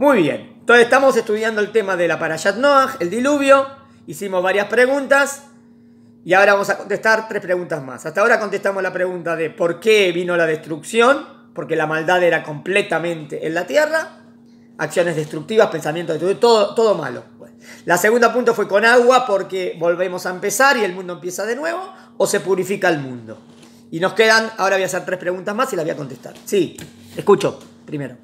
Muy bien. Entonces estamos estudiando el tema de la Parashat Noah, el diluvio. Hicimos varias preguntas. Y ahora vamos a contestar tres preguntas más. Hasta ahora contestamos la pregunta de por qué vino la destrucción, porque la maldad era completamente en la tierra. Acciones destructivas, pensamientos destructivos, todo, todo malo. La segunda punto fue con agua, porque volvemos a empezar y el mundo empieza de nuevo, o se purifica el mundo. Y nos quedan, ahora voy a hacer tres preguntas más y las voy a contestar. Sí, escucho primero.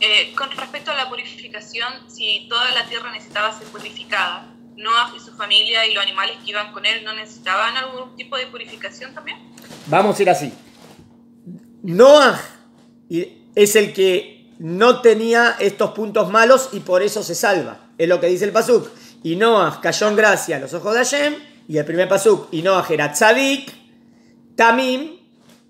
Eh, con respecto a la purificación, si toda la tierra necesitaba ser purificada, Noah y su familia y los animales que iban con él no necesitaban algún tipo de purificación también. Vamos a ir así. Noah es el que no tenía estos puntos malos y por eso se salva. Es lo que dice el Pasuk. Y Noah cayó en gracia a los ojos de Hashem. Y el primer Pasuk, y Noah era Tzadik, Tamim,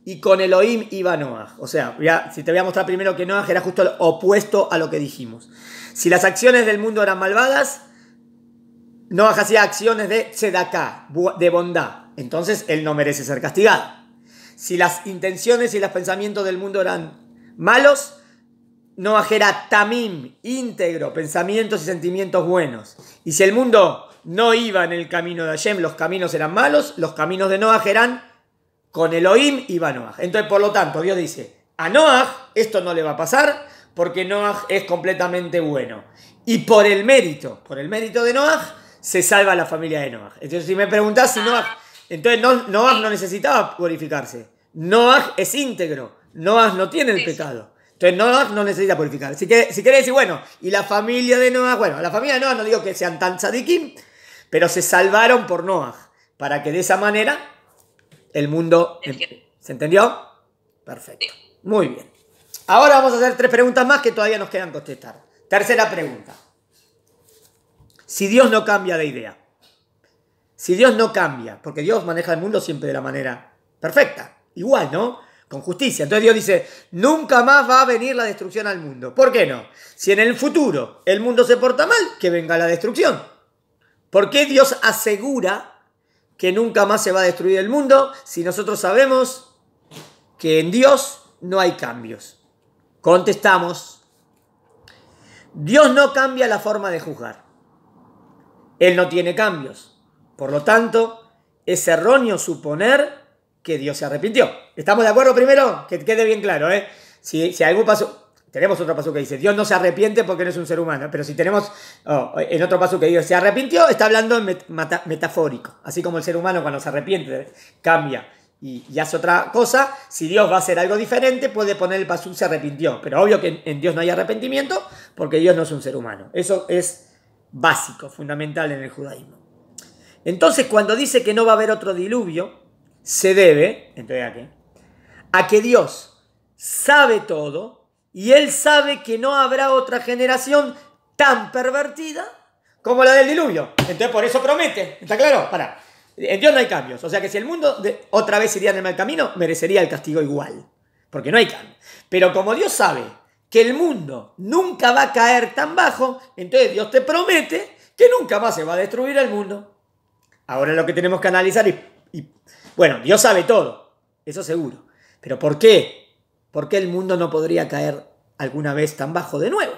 y con Elohim iba Noah. O sea, si te voy a mostrar primero que Noah era justo lo opuesto a lo que dijimos. Si las acciones del mundo eran malvadas, Noah hacía acciones de tzedakah, de bondad. Entonces él no merece ser castigado. Si las intenciones y los pensamientos del mundo eran malos, Noah era tamim, íntegro, pensamientos y sentimientos buenos. Y si el mundo no iba en el camino de Hashem, los caminos eran malos, los caminos de Noah eran con Elohim iba Noah. Entonces, por lo tanto, Dios dice, a Noah, esto no le va a pasar porque Noah es completamente bueno. Y por el mérito, por el mérito de Noah, se salva la familia de Noah. Entonces, si me preguntás si Noah, entonces no, no necesitaba purificarse. Noah es íntegro. Noah no tiene el pecado. Entonces Noah no necesita purificar. Si querés, decir, bueno, y la familia de Noah, bueno, la familia de Noah no digo que sean tan sadikim, pero se salvaron por Noah, para que de esa manera el mundo... Em, ¿Se entendió? Perfecto. Muy bien. Ahora vamos a hacer tres preguntas más que todavía nos quedan contestar. Tercera pregunta. Si Dios no cambia de idea, si Dios no cambia, porque Dios maneja el mundo siempre de la manera perfecta, igual, ¿no? Con justicia. Entonces Dios dice, nunca más va a venir la destrucción al mundo. ¿Por qué no? Si en el futuro el mundo se porta mal, que venga la destrucción. ¿Por qué Dios asegura que nunca más se va a destruir el mundo si nosotros sabemos que en Dios no hay cambios. Contestamos, Dios no cambia la forma de juzgar. Él no tiene cambios. Por lo tanto, es erróneo suponer que Dios se arrepintió. ¿Estamos de acuerdo primero? Que quede bien claro, ¿eh? Si, si algo pasó, tenemos otro paso que dice, Dios no se arrepiente porque no es un ser humano. Pero si tenemos oh, en otro paso que dice, se arrepintió, está hablando metafórico. Así como el ser humano cuando se arrepiente cambia y, hace otra cosa, si Dios va a hacer algo diferente, puede poner el pasú, se arrepintió. Pero obvio que en, Dios no hay arrepentimiento porque Dios no es un ser humano. Eso es básico, fundamental en el judaísmo. Entonces, cuando dice que no va a haber otro diluvio, se debe, entonces ¿a A que Dios sabe todo y él sabe que no habrá otra generación tan pervertida como la del diluvio. Entonces por eso promete. ¿Está claro? Para. En Dios no hay cambios. O sea que si el mundo otra vez iría en el mal camino, merecería el castigo igual. Porque no hay cambio. Pero como Dios sabe que el mundo nunca va a caer tan bajo, entonces Dios te promete que nunca más se va a destruir el mundo. Ahora lo que tenemos que analizar y, bueno, Dios sabe todo, eso seguro. Pero ¿por qué ¿Por qué el mundo no podría caer alguna vez tan bajo de nuevo?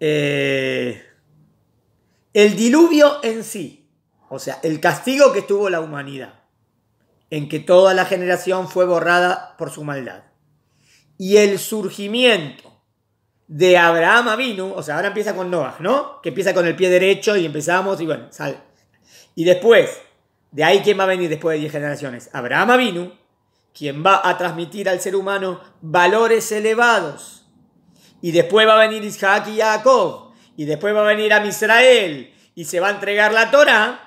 Eh, el diluvio en sí, o sea, el castigo que tuvo la humanidad, en que toda la generación fue borrada por su maldad, y el surgimiento de Abraham Avinu, o sea, ahora empieza con Noah, ¿no? Que empieza con el pie derecho y empezamos y bueno, sale. Y después, de ahí quién va a venir después de 10 generaciones, Abraham Avinu, quien va a transmitir al ser humano valores elevados. Y después va a venir Isaac y Jacob. Y después va a venir a Israel. Y se va a entregar la Torah.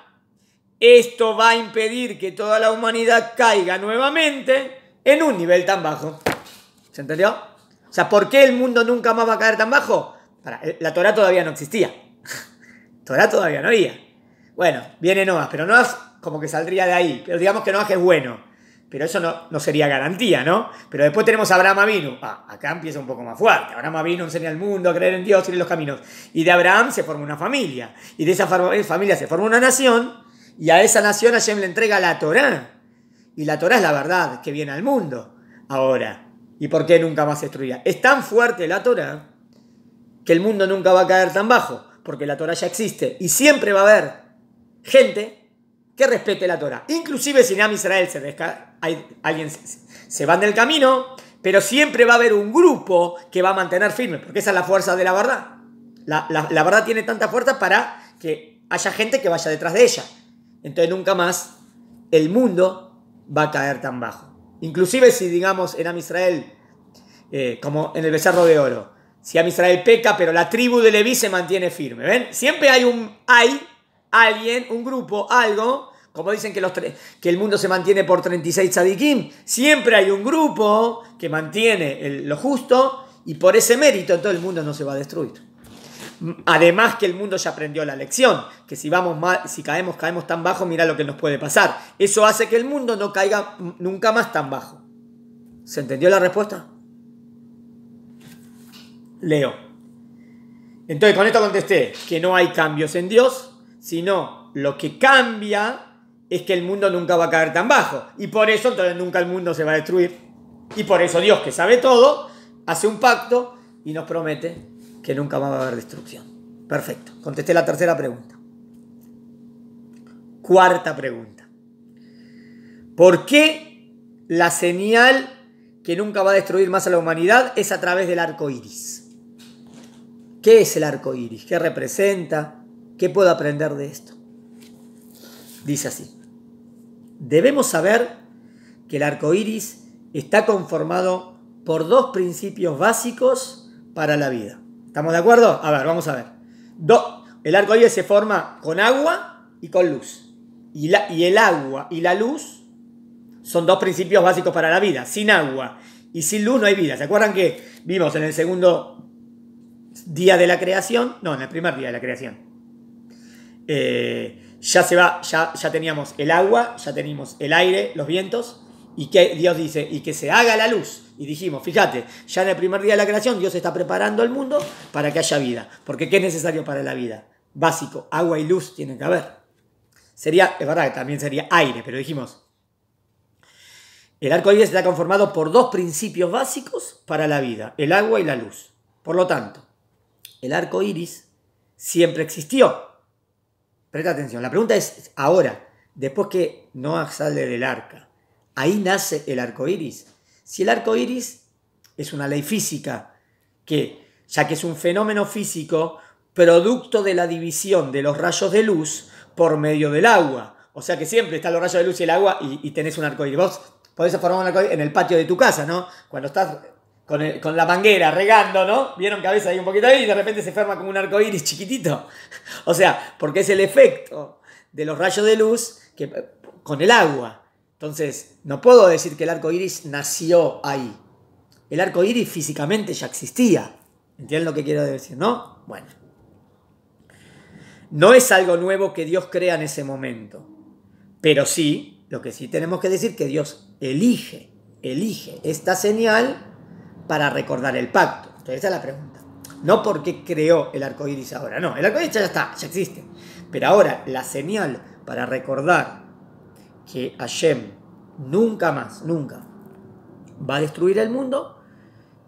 Esto va a impedir que toda la humanidad caiga nuevamente en un nivel tan bajo. ¿Se entendió? O sea, ¿por qué el mundo nunca más va a caer tan bajo? Para, eh, la Torah todavía no existía. Torah todavía no había. Bueno, viene Noah, pero Noah como que saldría de ahí. Pero digamos que Noah es bueno pero eso no, no, sería garantía, ¿no? Pero después tenemos a Abraham Avinu. Ah, acá empieza un poco más fuerte. Abraham Avinu enseña al mundo a creer en Dios y en los caminos. Y de Abraham se forma una familia. Y de esa eh, familia se forma una nación. Y a esa nación Hashem le entrega la Torá. Y la Torá es la verdad que viene al mundo ahora. ¿Y por qué nunca más se destruirá? Es tan fuerte la Torá que el mundo nunca va a caer tan bajo. Porque la Torá ya existe. Y siempre va a haber gente respete la Torah. Inclusive si Nam Israel se desca, hay, alguien se, van del camino, pero siempre va a haber un grupo que va a mantener firme, porque esa es la fuerza de la verdad. La, verdad tiene tanta fuerza para que haya gente que vaya detrás de ella. Entonces nunca más el mundo va a caer tan bajo. Inclusive si, digamos, en Am Israel, eh, como en el becerro de oro, si Am Israel peca, pero la tribu de Levi se mantiene firme, ¿ven? Siempre hay un hay, alguien, un grupo, algo como dicen que, el mundo se mantiene por 36 tzadikim, siempre hay un grupo que mantiene lo justo y por ese mérito todo el mundo no se va a destruir. Además que el mundo ya aprendió la lección, que si vamos mal, si caemos, caemos tan bajo, mira lo que nos puede pasar. Eso hace que el mundo no caiga nunca más tan bajo. ¿Se entendió la respuesta? Leo. Entonces con esto contesté que no hay cambios en Dios, sino lo que cambia es que el mundo nunca va a caer tan bajo. Y por eso entonces nunca el mundo se va a destruir. Y por eso Dios, que sabe todo, hace un pacto y nos promete que nunca va a haber destrucción. Perfecto. Contesté la tercera pregunta. Cuarta pregunta. ¿Por qué la señal que nunca va a destruir más a la humanidad es a través del arco iris? ¿Qué es el arco iris? ¿Qué representa? ¿Qué puedo aprender de esto? Dice así. Debemos saber que el arco iris está conformado por dos principios básicos para la vida. ¿Estamos de acuerdo? A ver, vamos a ver. dos el arco iris se forma con agua y con luz. Y, la, y el agua y la luz son dos principios básicos para la vida. Sin agua y sin luz no hay vida. ¿Se acuerdan que vimos en el segundo día de la creación? No, en el primer día de la creación. Eh, ya se va, ya, ya teníamos el agua, ya teníamos el aire, los vientos, y que Dios dice, y que se haga la luz. Y dijimos, fíjate, ya en el primer día de la creación Dios está preparando el mundo para que haya vida. Porque ¿qué es necesario para la vida? Básico, agua y luz tienen que haber. Sería, es verdad que también sería aire, pero dijimos, el arco iris está conformado por dos principios básicos para la vida, el agua y la luz. Por lo tanto, el arco iris siempre existió. Presta atención, la pregunta es ahora, después que no sale del arca, ahí nace el arco iris. Si el arco iris es una ley física, que ya que es un fenómeno físico, producto de la división de los rayos de luz por medio del agua. O sea que siempre están los rayos de luz y el agua y, tenés un arco iris. Vos podés formar un arco en el patio de tu casa, ¿no? Cuando estás con, la manguera, regando, ¿no? Vieron que a hay un poquito ahí y de repente se forma como un arco iris chiquitito. O sea, porque es el efecto de los rayos de luz que, con el agua. Entonces, no puedo decir que el arco iris nació ahí. El arco iris físicamente ya existía. ¿Entienden lo que quiero decir, no? Bueno. No es algo nuevo que Dios crea en ese momento. Pero sí, lo que sí tenemos que decir que Dios elige, elige esta señal para recordar el pacto. Entonces, esa es la pregunta. No porque creó el arco iris ahora, no. El arco iris ya está, ya existe. Pero ahora, la señal para recordar que Hashem nunca más, nunca va a destruir el mundo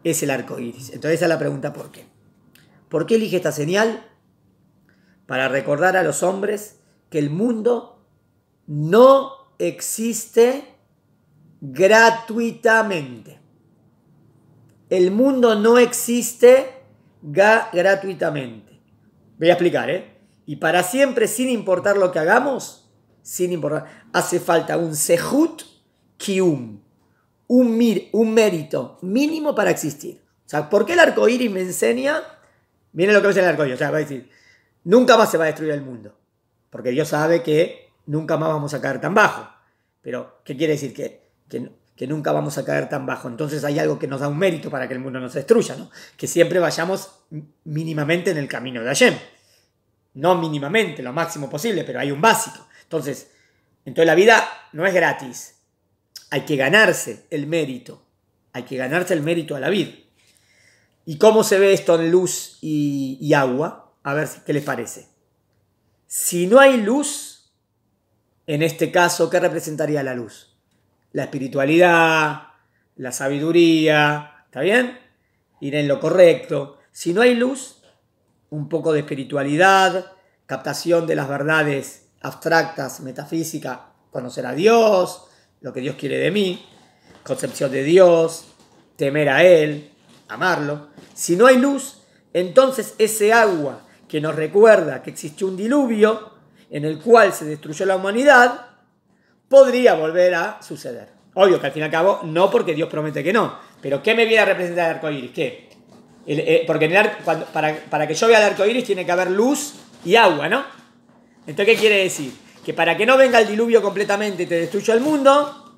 es el arco iris. Entonces, esa es la pregunta: ¿por qué? ¿Por qué elige esta señal? Para recordar a los hombres que el mundo no existe gratuitamente. El mundo no existe gratuitamente. Voy a explicar, ¿eh? Y para siempre, sin importar lo que hagamos, sin importar, hace falta un sehut kium, un, mir, un mérito mínimo para existir. O sea, ¿por qué el arco iris me enseña? Miren lo que dice el arco O sea, va a decir, nunca más se va a destruir el mundo. Porque Dios sabe que nunca más vamos a caer tan bajo. Pero, ¿qué quiere decir? Que, que que nunca vamos a caer tan bajo. Entonces hay algo que nos da un mérito para que el mundo nos destruya, ¿no? Que siempre vayamos mínimamente en el camino de Hashem. No mínimamente, lo máximo posible, pero hay un básico. Entonces, entonces la vida no es gratis. Hay que ganarse el mérito. Hay que ganarse el mérito a la vida. ¿Y cómo se ve esto en luz y, y agua? A ver qué les parece. Si no hay luz, en este caso, ¿qué representaría la luz? la espiritualidad, la sabiduría, ¿está bien? Ir en lo correcto. Si no hay luz, un poco de espiritualidad, captación de las verdades abstractas, metafísica, conocer a Dios, lo que Dios quiere de mí, concepción de Dios, temer a Él, amarlo. Si no hay luz, entonces ese agua que nos recuerda que existió un diluvio en el cual se destruyó la humanidad, podría volver a suceder. Obvio que al fin y al cabo no, porque Dios promete que no. Pero ¿qué me viene a representar el arco iris? ¿Qué? Eh, porque para, para, que yo vea el arco iris tiene que haber luz y agua, ¿no? Entonces, ¿qué quiere decir? Que para que no venga el diluvio completamente y te destruya el mundo,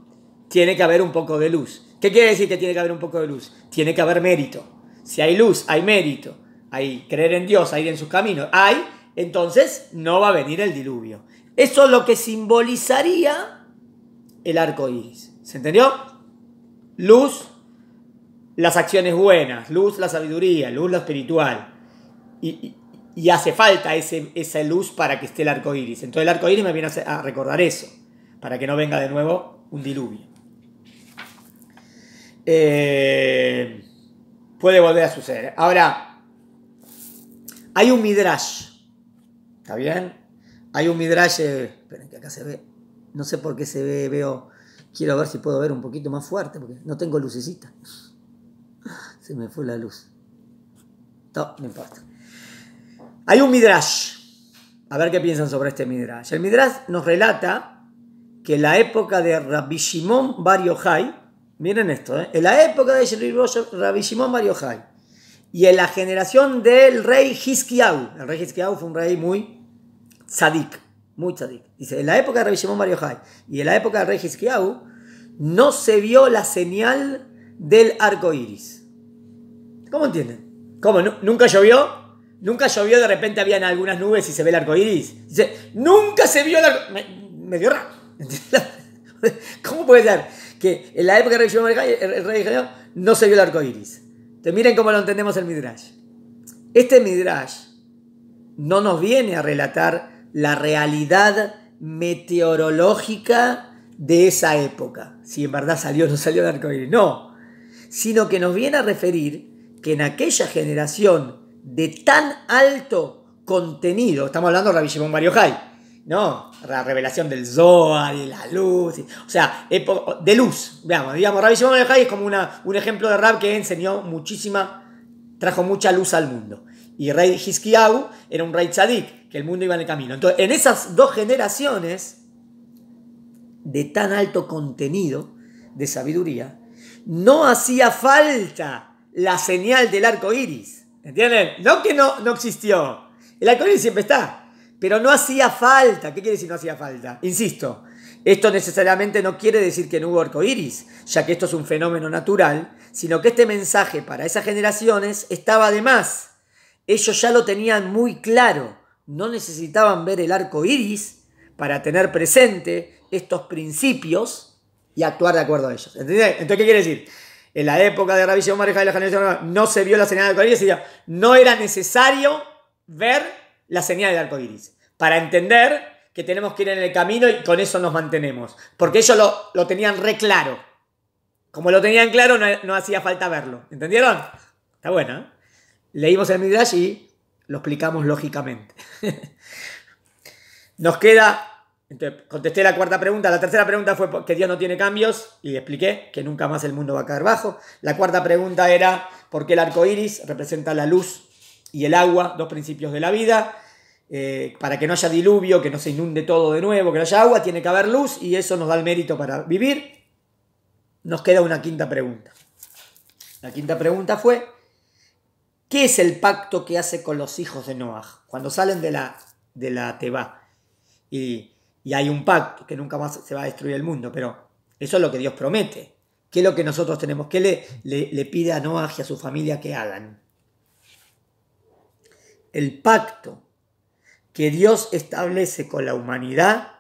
tiene que haber un poco de luz. ¿Qué quiere decir que tiene que haber un poco de luz? Tiene que haber mérito. Si hay luz, hay mérito. Hay creer en Dios, hay ir en sus caminos. Hay, entonces no va a venir el diluvio. Eso es lo que simbolizaría el arco iris. ¿Se entendió? Luz, las acciones buenas, luz, la sabiduría, luz, lo espiritual. Y, hace falta ese, esa luz para que esté el arco iris. Entonces el arco iris me viene a recordar eso, para que no venga de nuevo un diluvio. Eh, puede volver a suceder. Ahora, hay un midrash. ¿Está bien? Hay un midrash. Eh, esperen que acá se ve no sé por qué se ve, veo, quiero ver si puedo ver un poquito más fuerte, porque no tengo lucecita. Se me fue la luz. No, no importa. Hay un midrash. A ver qué piensan sobre este midrash. El midrash nos relata que la época de Rabbi Shimon Bar Yochai, miren esto, ¿eh? en la época de Rabbi Shimon Bar Yochai, y en la generación del rey Hiskiau, el rey Hiskiau fue un rey muy tzadik, muy Dice, en la época de Rabbi Mario Mario y en la época de rey no se vio la señal del arco iris. ¿Cómo entienden? ¿Cómo? ¿Nunca llovió? ¿Nunca llovió? De repente habían algunas nubes y se ve el arco iris. Dice, nunca se vio el arco Me, me raro. ¿Cómo puede ser que en la época de rey Mario no se vio el arco iris? miren cómo lo entendemos el Midrash. Este Midrash no nos viene a relatar la realidad meteorológica de esa época. Si en verdad salió o no salió el arcoíris, no. Sino que nos viene a referir que en aquella generación de tan alto contenido, estamos hablando de Rabbi Mario ¿no? La revelación del Zohar y la luz, o sea, de luz, digamos, digamos Mario es como una, un ejemplo de rap que enseñó muchísima, trajo mucha luz al mundo y el rey Hiskiau era un rey tzadik, que el mundo iba en el camino. Entonces, en esas dos generaciones de tan alto contenido de sabiduría, no hacía falta la señal del arco iris. ¿Entienden? No que no, no existió. El arco iris siempre está. Pero no hacía falta. ¿Qué quiere decir no hacía falta? Insisto, esto necesariamente no quiere decir que no hubo arco iris, ya que esto es un fenómeno natural, sino que este mensaje para esas generaciones estaba de más ellos ya lo tenían muy claro, no necesitaban ver el arco iris para tener presente estos principios y actuar de acuerdo a ellos. ¿Entendés? Entonces, ¿qué quiere decir? En la época de Rabbi Shimon y la generación no se vio la señal del arco iris, no era necesario ver la señal del arco iris para entender que tenemos que ir en el camino y con eso nos mantenemos, porque ellos lo, lo tenían re claro. Como lo tenían claro, no, no hacía falta verlo. ¿Entendieron? Está bueno, ¿eh? leímos el Midrash y lo explicamos lógicamente. Nos queda, contesté la cuarta pregunta, la tercera pregunta fue que Dios no tiene cambios y expliqué que nunca más el mundo va a caer bajo. La cuarta pregunta era por qué el arco iris representa la luz y el agua, dos principios de la vida. Eh, para que no haya diluvio, que no se inunde todo de nuevo, que no haya agua, tiene que haber luz y eso nos da el mérito para vivir. Nos queda una quinta pregunta. La quinta pregunta fue, ¿Qué es el pacto que hace con los hijos de Noah? Cuando salen de la, de la Teba y, hay un pacto que nunca más se va a destruir el mundo, pero eso es lo que Dios promete. ¿Qué es lo que nosotros tenemos? ¿Qué le, le, le pide a Noah y a su familia que hagan? El pacto que Dios establece con la humanidad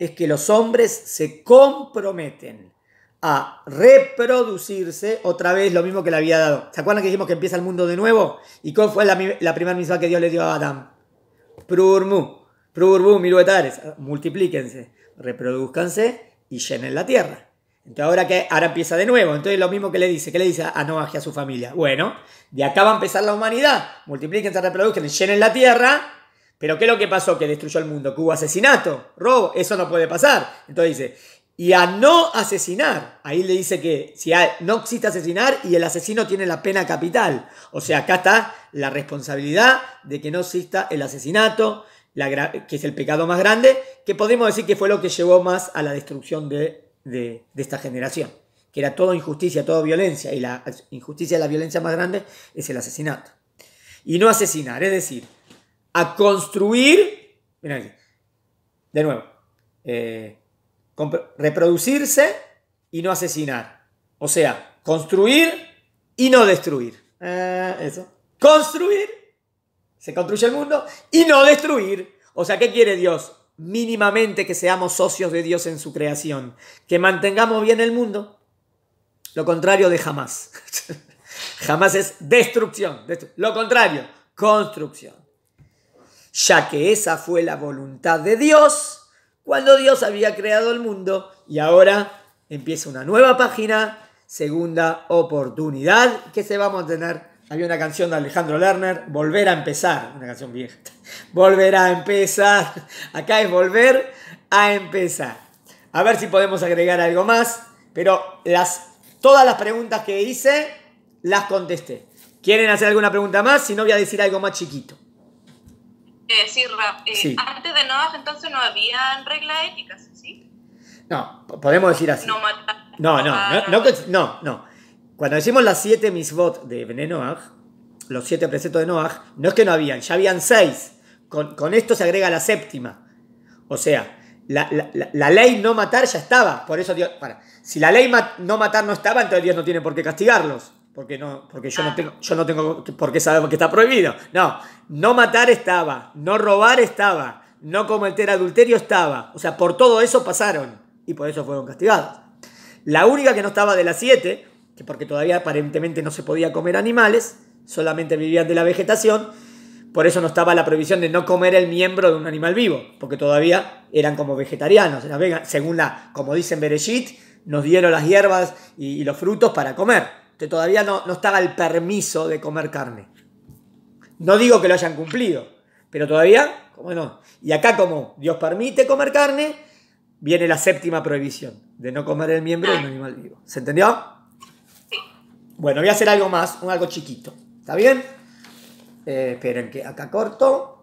es que los hombres se comprometen a reproducirse otra vez lo mismo que le había dado. ¿Se acuerdan que dijimos que empieza el mundo de nuevo? ¿Y cuál fue la, primera misa que Dios le dio a Adán? Prurmu, prurmu, miluetares, multiplíquense, reproduzcanse y llenen la tierra. Entonces ahora que ahora empieza de nuevo, entonces lo mismo que le dice, que le dice a Noah y a su familia, bueno, de acá va a empezar la humanidad, multiplíquense, reproduzcanse, llenen la tierra, pero ¿qué es lo que pasó? Que destruyó el mundo, que hubo asesinato, robo, eso no puede pasar. Entonces dice, y a no asesinar. Ahí le dice que si no existe asesinar y el asesino tiene la pena capital. O sea, acá está la responsabilidad de que no exista el asesinato, que es el pecado más grande, que podemos decir que fue lo que llevó más a la destrucción de, esta generación. Que era toda injusticia, toda violencia. Y la injusticia, y la violencia más grande es el asesinato. Y no asesinar, es decir, a construir. mira aquí. De nuevo. Eh, reproducirse y no asesinar. O sea, construir y no destruir. Ah, eso. Construir, se construye el mundo, y no destruir. O sea, ¿qué quiere Dios? Mínimamente que seamos socios de Dios en su creación, que mantengamos bien el mundo. Lo contrario de jamás. jamás es destrucción. Lo contrario, construcción. Ya que esa fue la voluntad de Dios, cuando Dios había creado el mundo y ahora empieza una nueva página, segunda oportunidad que se vamos a tener, Había una canción de Alejandro Lerner, Volver a empezar, una canción vieja. Volver a empezar. Acá es volver a empezar. A ver si podemos agregar algo más, pero las, todas las preguntas que hice las contesté. ¿Quieren hacer alguna pregunta más? Si no, voy a decir algo más chiquito. Eh, eh, antes de Noah entonces no había reglas éticas, ¿sí? No, podemos decir así. No matar. No, no, no, no, Cuando decimos las siete misbot de Bené Noah, los siete preceptos de Noah, no es que no habían, ya habían seis. Con, esto se agrega la séptima. O sea, la, ley no matar ya estaba. Por eso Dios, para, si la ley no matar no estaba, entonces Dios no tiene por qué castigarlos porque, no, porque yo, no tengo, yo no tengo por qué que está prohibido. No, no matar estaba, no robar estaba, no cometer adulterio estaba. O sea, por todo eso pasaron y por eso fueron castigados. La única que no estaba de las siete, que porque todavía aparentemente no se podía comer animales, solamente vivían de la vegetación, por eso no estaba la prohibición de no comer el miembro de un animal vivo, porque todavía eran como vegetarianos, según la, como dicen Berejit, nos dieron las hierbas y los frutos para comer que todavía no, no estaba el permiso de comer carne. No digo que lo hayan cumplido, pero todavía, como no. Y acá como Dios permite comer carne, viene la séptima prohibición de no comer el miembro de un animal vivo. ¿Se entendió? Bueno, voy a hacer algo más, un algo chiquito. ¿Está bien? Eh, esperen que acá corto.